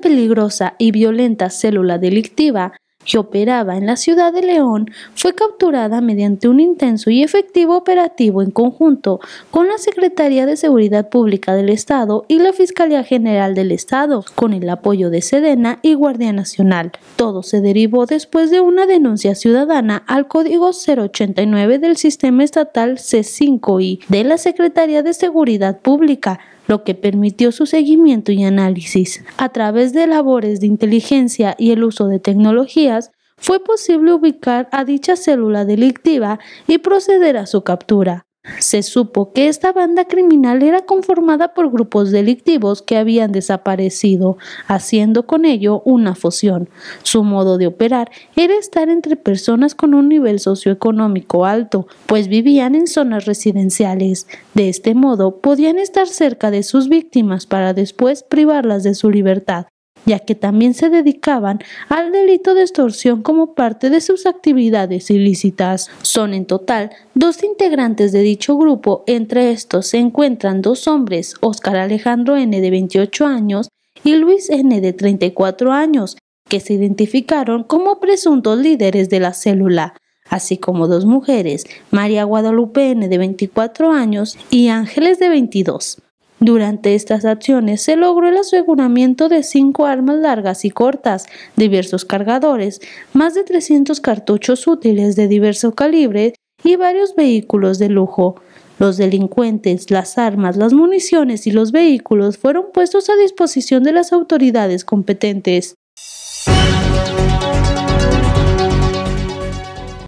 peligrosa y violenta célula delictiva que operaba en la ciudad de León, fue capturada mediante un intenso y efectivo operativo en conjunto con la Secretaría de Seguridad Pública del Estado y la Fiscalía General del Estado, con el apoyo de Sedena y Guardia Nacional. Todo se derivó después de una denuncia ciudadana al Código 089 del Sistema Estatal C5I de la Secretaría de Seguridad Pública, lo que permitió su seguimiento y análisis. A través de labores de inteligencia y el uso de tecnologías, fue posible ubicar a dicha célula delictiva y proceder a su captura. Se supo que esta banda criminal era conformada por grupos delictivos que habían desaparecido, haciendo con ello una fusión. Su modo de operar era estar entre personas con un nivel socioeconómico alto, pues vivían en zonas residenciales. De este modo podían estar cerca de sus víctimas para después privarlas de su libertad ya que también se dedicaban al delito de extorsión como parte de sus actividades ilícitas. Son en total dos integrantes de dicho grupo, entre estos se encuentran dos hombres, Oscar Alejandro N. de 28 años y Luis N. de 34 años, que se identificaron como presuntos líderes de la célula, así como dos mujeres, María Guadalupe N. de 24 años y Ángeles de 22. Durante estas acciones se logró el aseguramiento de cinco armas largas y cortas, diversos cargadores, más de 300 cartuchos útiles de diverso calibre y varios vehículos de lujo. Los delincuentes, las armas, las municiones y los vehículos fueron puestos a disposición de las autoridades competentes.